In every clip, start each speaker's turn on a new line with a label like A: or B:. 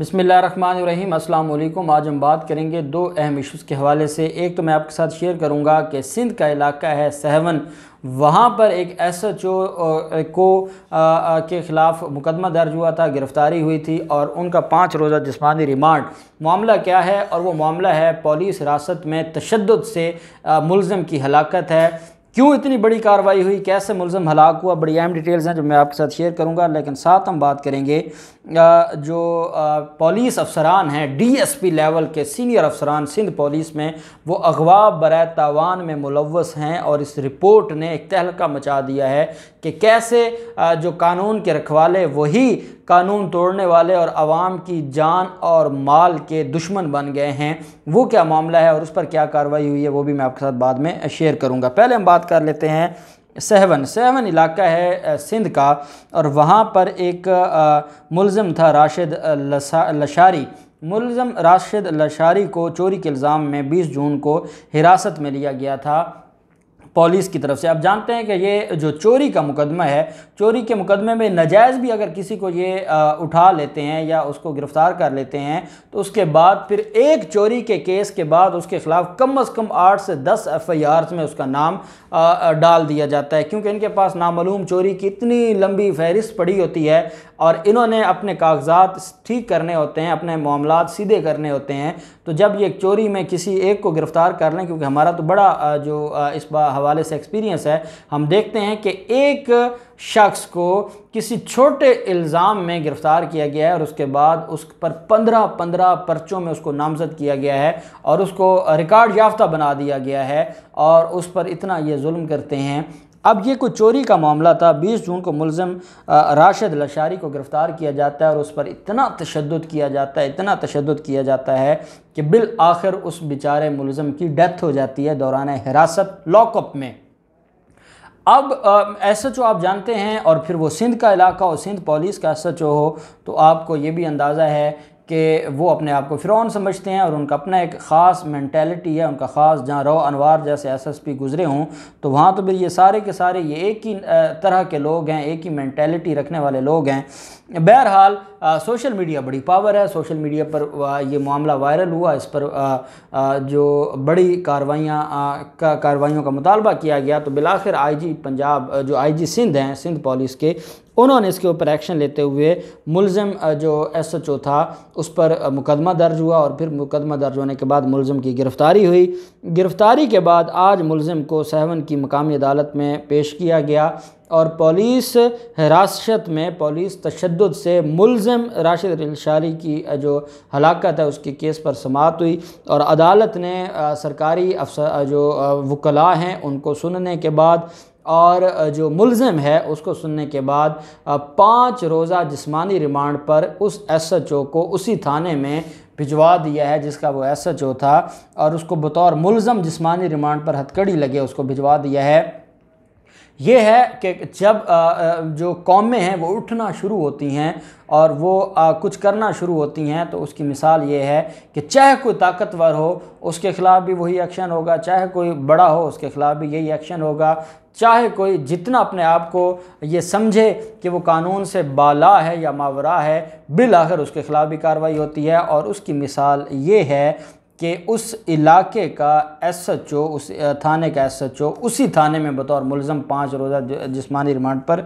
A: बसमीम् अल्लाम आज हम बात करेंगे दो अहम इशूज़ के हवाले से एक तो मैं आपके साथ शेयर करूँगा कि सिंध का इलाका है सहवन वहाँ पर एक एस एच ओ को आ, आ, के ख़िलाफ़ मुकदमा दर्ज हुआ था गिरफ़्तारी हुई थी और उनका पाँच रोज़ा जिसमानी रिमांड मामला क्या है और वो मामला है पुलिस हिरासत में तशद से मुलम की हलाकत है क्यों इतनी बड़ी कार्रवाई हुई कैसे मुलम हलाक हुआ बड़ी अहम डिटेल्स हैं जो मैं आपके साथ शेयर करूँगा लेकिन साथ हम बात करेंगे जो पुलिस अफसरान हैं डीएसपी लेवल के सीनियर अफसरान सिंध पुलिस में वो अगवा बर तावान में मुलवस हैं और इस रिपोर्ट ने एक तहलका मचा दिया है कि कैसे जो कानून के रखवाले वही कानून तोड़ने वाले और आवाम की जान और माल के दुश्मन बन गए हैं वो क्या मामला है और उस पर क्या कार्रवाई हुई है वो भी मैं आपके साथ बाद में शेयर करूँगा पहले हम बात कर लेते हैं सेहवन सहवन इलाका है सिंध का और वहाँ पर एक मुलम था राशिद लशारी मुलम राशिद लशारी को चोरी के इल्ज़ाम में 20 जून को हिरासत में लिया गया था पुलिस की तरफ से आप जानते हैं कि ये जो चोरी का मुकदमा है चोरी के मुकदमे में नजायज़ भी अगर किसी को ये उठा लेते हैं या उसको गिरफ़्तार कर लेते हैं तो उसके बाद फिर एक चोरी के केस के बाद उसके ख़िलाफ़ कम अज़ कम आठ से दस एफ आई आर में उसका नाम डाल दिया जाता है क्योंकि इनके पास नामूम चोरी की इतनी लंबी फहरिस्त पड़ी होती है और इन्होंने अपने कागजात ठीक करने होते हैं अपने मामला सीधे करने होते हैं तो जब ये चोरी में किसी एक को गिरफ़्तार कर लें क्योंकि हमारा तो बड़ा जो इस हवाले से एक्सपीरियंस है हम देखते हैं कि एक शख्स को किसी छोटे इल्ज़ाम में गिरफ़्तार किया गया है और उसके बाद उस पर पंद्रह पंद्रह पर्चों में उसको नामज़द किया गया है और उसको रिकॉर्ड याफ्ता बना दिया गया है और उस पर इतना ये जुल्म करते हैं अब ये कोई चोरी का मामला था 20 जून को मुलम राशिद लशारी को गिरफ़्तार किया जाता है और उस पर इतना तशद किया जाता है इतना तशद किया जाता है कि बिल आखिर उस बेचारे मुलम की डेथ हो जाती है दौरान हिरासत लॉकअप में अब एस एच ओ आप जानते हैं और फिर वो सिंध का इलाका और सिंध पुलिस का एस एच ओ हो तो आपको ये भी अंदाज़ा है कि वो अपने आप को फ़िरौन समझते हैं और उनका अपना एक ख़ास मैंटेलिटी है उनका ख़ास जहाँ रो अनवार जैसे एस एस पी गुज़रे हों तो वहाँ तो फिर ये सारे के सारे ये एक ही तरह के लोग हैं एक ही मैंटेलिटी रखने वाले लोग हैं बहरहाल सोशल मीडिया बड़ी पावर है सोशल मीडिया पर ये मामला वायरल हुआ इस पर आ, आ, जो बड़ी कार्रवाइयाँ का कार्रवाइयों का मुतालबा किया गया तो बिलाखिर आई जी पंजाब जो आई जी सिंध हैं सिंध पुलिस के उन्होंने इसके ऊपर एक्शन लेते हुए मुलज़म जो एस एच ओ था उस पर मुकदमा दर्ज हुआ और फिर मुकदमा दर्ज होने के बाद मुलज़म की गिरफ़्तारी हुई गिरफ़्तारी के बाद आज मुलज़म को सहवन की मकामी अदालत में पेश किया गया और पुलिस हिरासत में पुलिस तशद से मुलम राशिद अलशारी की जो हलाकत है उसके केस पर समाप्त हुई और अदालत ने सरकारी अफसर जो वकला हैं उनको सुनने के बाद और जो मुलज़म है उसको सुनने के बाद पाँच रोज़ा जिसमानी रिमांड पर उस एस एच ओ को उसी थाने में भिजवा दिया है जिसका वो एस एच ओ था और उसको बतौर मुलज़म जिसमानी रिमांड पर हथकड़ी लगे उसको भिजवा दिया है ये है कि जब जो कौमें हैं वो उठना शुरू होती हैं और वो कुछ करना शुरू होती हैं तो उसकी मिसाल ये है कि चाहे कोई ताकतवर हो उसके ख़िलाफ़ भी वही एक्शन होगा चाहे कोई बड़ा हो उसके ख़िलाफ़ भी यही एक्शन होगा चाहे कोई जितना अपने आप को ये समझे कि वो कानून से बाला है या मावरा है बिल आखिर उसके ख़िलाफ़ भी कार्रवाई होती है और उसकी मिसाल ये है कि उस इलाके का एस एच ओ उस थाने का एस एच ओ उसी थाने में बतौर मुलम पाँच रोज़ा जिसमानी रिमांड पर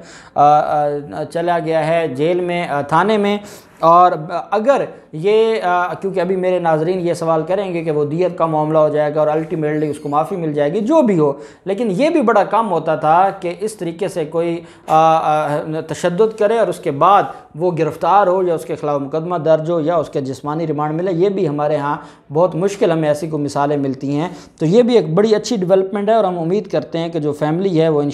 A: चला गया है जेल में थाने में और अगर ये क्योंकि अभी मेरे नाजरीन ये सवाल करेंगे कि वो दियत का मामला हो जाएगा और अल्टीमेटली उसको माफ़ी मिल जाएगी जो भी हो लेकिन ये भी बड़ा कम होता था कि इस तरीके से कोई तशद करे और उसके बाद वो गिरफ़्तार हो या उसके ख़िलाफ़ मुकदमा दर्ज हो या उसके जिसमानी रिमांड मिले ये भी हमारे यहाँ बहुत मुश्किल हमें ऐसी को मिसालें मिलती हैं तो ये भी एक बड़ी अच्छी डिवेलपमेंट है और हम उम्मीद करते हैं कि जो फैमिली है वो इन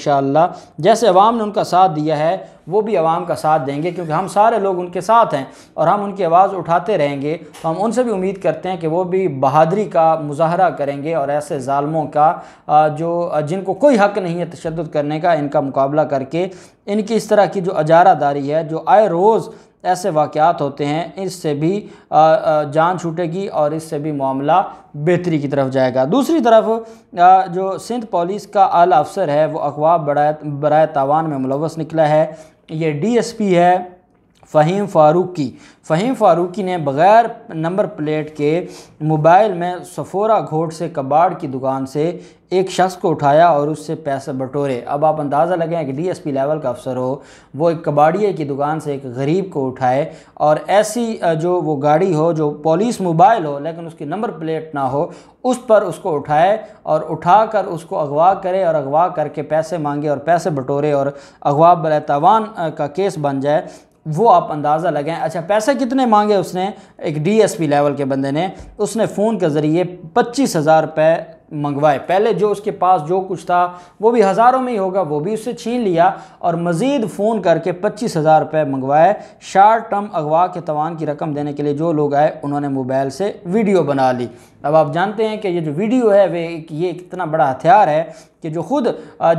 A: जैसे अवाम ने उनका साथ दिया है वो भी आवाम का साथ देंगे क्योंकि हम सारे लोग उनके साथ हैं और हम उनकी आवाज़ उठाते रहेंगे तो हम उनसे भी उम्मीद करते हैं कि वो भी बहादरी का मुजाहरा करेंगे और ऐसे ालमों का जो जिनको कोई हक नहीं है तशद करने का इनका मुकाबला करके इनकी इस तरह की जो अजारादारी है जो आए रोज़ ऐसे वाक़ात होते हैं इससे भी जान छूटेगी और इससे भी मामला बेहतरी की तरफ जाएगा दूसरी तरफ जो सिंध पुलिस का अला अफसर है वो अखवा बरा बर तावान में मुलवस निकला है ये डी है फ़हीम फारूकी फ़हीम फारूकी ने बग़ैर नंबर प्लेट के मोबाइल में सफोरा घोट से कबाड़ की दुकान से एक शख्स को उठाया और उससे पैसे बटोरे अब आप अंदाज़ा लगें कि पी लेवल का अफसर हो वो एक कबाड़िए की दुकान से एक गरीब को उठाए और ऐसी जो वो गाड़ी हो जो पुलिस मोबाइल हो लेकिन उसकी नंबर प्लेट ना हो उस पर उसको उठाए और उठा कर उसको अगवा करे और अगवा करके पैसे मांगे और पैसे बटोरे और अगवा बलतवान का केस बन जाए वो आप अंदाज़ा लगाएं अच्छा पैसे कितने मांगे उसने एक डीएसपी लेवल के बंदे ने उसने फ़ोन के ज़रिए पच्चीस हज़ार रुपये मंगवाए पहले जो उसके पास जो कुछ था वो भी हज़ारों में ही होगा वो भी उससे छीन लिया और मज़ीद फ़ोन करके पच्चीस हज़ार रुपये मंगवाए शार्ट टर्म अगवा के तवान की रकम देने के लिए जो लोग आए उन्होंने मोबाइल से वीडियो बना ली अब आप जानते हैं कि ये जो वीडियो है वे ये इतना बड़ा हथियार है कि जो खुद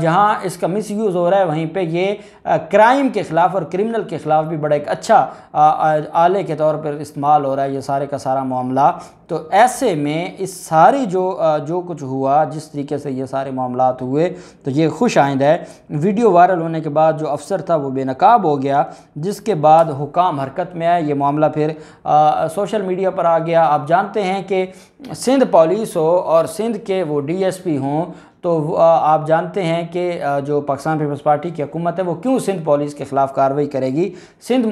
A: जहाँ इसका मिस यूज़ हो रहा है वहीं पर ये क्राइम के ख़िलाफ़ और क्रिमिनल के ख़िलाफ़ भी बड़ा एक अच्छा आले के तौर पर इस्तेमाल हो रहा है ये सारे का सारा मामला तो ऐसे में इस सारी जो जो कुछ हुआ जिस तरीके से ये सारे मामला हुए तो ये खुश आइंद है वीडियो वायरल होने के बाद जो अफसर था वो बेनकाब हो गया जिसके बाद हुकाम हरकत में आए ये मामला फिर आ, सोशल मीडिया पर आ गया आप जानते हैं कि सिंध पुलिस हो और सिंध के वो डीएसपी हों तो आप जानते हैं कि जो पाकिस्तान पीपल्स पार्टी की हुकूमत है वो क्यों सिंध पुलिस के ख़िलाफ़ कार्रवाई करेगी सिंध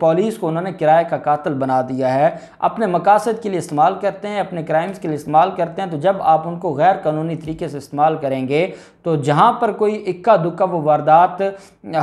A: पुलिस को उन्होंने किराए का कातल बना दिया है अपने मकासद के लिए इस्तेमाल करते हैं अपने क्राइम्स के लिए इस्तेमाल करते हैं तो जब आप उनको गैर कानूनी तरीके से इस्तेमाल करेंगे तो जहाँ पर कोई इक्का दुक्का वो वारदात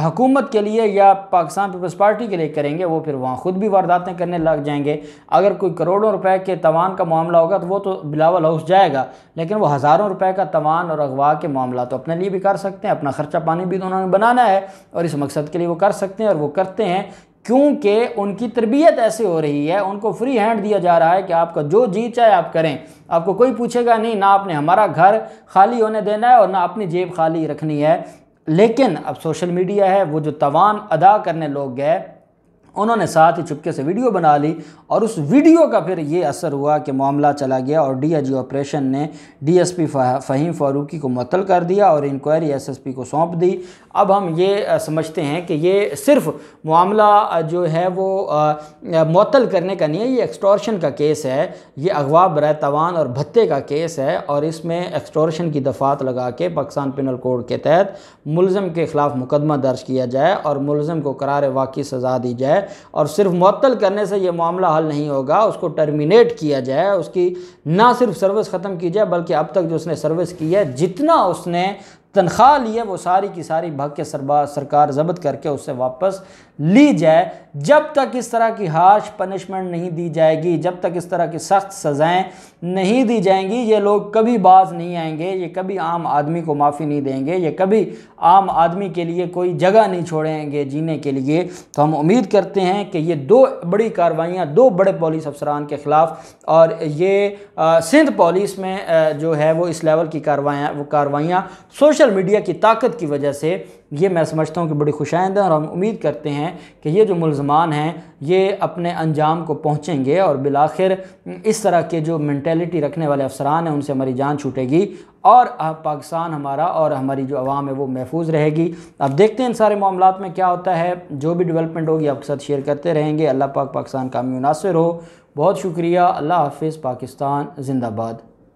A: हुकूमत के लिए या पाकिस्तान पीपल्स पार्टी के लिए करेंगे वो फिर वहाँ ख़ुद भी वारदातें करने लग जाएंगे अगर कोई करोड़ों रुपए के तवान का मामला होगा तो वो तो बिलावल हाउस जाएगा लेकिन वो हज़ारों रुपए का तवान और अगवा के मामला तो अपने लिए भी कर सकते हैं अपना ख़र्चा पानी भी तो उन्होंने बनाना है और इस मकसद के लिए वो कर सकते हैं और वो करते हैं क्योंकि उनकी तरबियत ऐसे हो रही है उनको फ्री हैंड दिया जा रहा है कि आपका जो जी चाहे आप करें आपको कोई पूछेगा नहीं ना आपने हमारा घर खाली होने देना है और ना अपनी जेब खाली रखनी है लेकिन अब सोशल मीडिया है वो जो तवान अदा करने लोग गए उन्होंने साथ ही चुपके से वीडियो बना ली और उस वीडियो का फिर ये असर हुआ कि मामला चला गया और डीआईजी ऑपरेशन ने डीएसपी फ़हीम फारूकी को मुतल कर दिया और इंक्वायरी एसएसपी को सौंप दी अब हम ये समझते हैं कि ये सिर्फ मामला जो है वो मअल करने का नहीं है ये एक्सटॉर्शन का केस है ये अगवा बर तवान और भत्ते का केस है और इसमें एक्सटॉर्शन की दफात लगा के पाकिस्तान पिनल कोड के तहत मुलम के ख़िलाफ़ मुकदमा दर्ज किया जाए और मुलम को करार वाक़ी सज़ा दी जाए और सिर्फ मअतल करने से यह मामला हल नहीं होगा उसको टर्मिनेट किया जाए उसकी ना सिर्फ सर्विस ख़त्म की जाए बल्कि अब तक जो उसने सर्विस की है जितना उसने तनख्वाह ली है वो सारी की सारी भग के सरबा सरकार जब्त करके उससे वापस ली जाए जब तक इस तरह की हार्श पनिशमेंट नहीं दी जाएगी जब तक इस तरह की सख्त सज़ाएं नहीं दी जाएंगी ये लोग कभी बाज नहीं आएंगे ये कभी आम आदमी को माफ़ी नहीं देंगे ये कभी आम आदमी के लिए कोई जगह नहीं छोड़ेंगे जीने के लिए तो हम उम्मीद करते हैं कि ये दो बड़ी कार्रवाइयाँ दो बड़े पुलिस अफसरान के ख़िलाफ़ और ये सिंध पुलिस में जो है वो इस लेवल की कार्रवाइयाँ वो कार्रवाइयाँ सोशल सोशल मीडिया की ताकत की वजह से ये मैं समझता हूँ कि बड़ी खुशाइंद है और हम उम्मीद करते हैं कि ये जो मुलजमान हैं ये अपने अंजाम को पहुँचेंगे और बिलाखिर इस तरह के जो मैंटेलिटी रखने वाले अफसरान हैं उनसे हमारी जान छूटेगी और पाकिस्तान हमारा और हमारी जो आवाम है वो महफूज रहेगी अब देखते हैं इन सारे मामला में क्या होता है जो भी डेवलपमेंट होगी आपके साथ शेयर करते रहेंगे अल्लाह पाक पाकिस्तान का मुनासर हो बहुत शुक्रिया अल्लाह हाफिज़ पाकिस्तान जिंदाबाद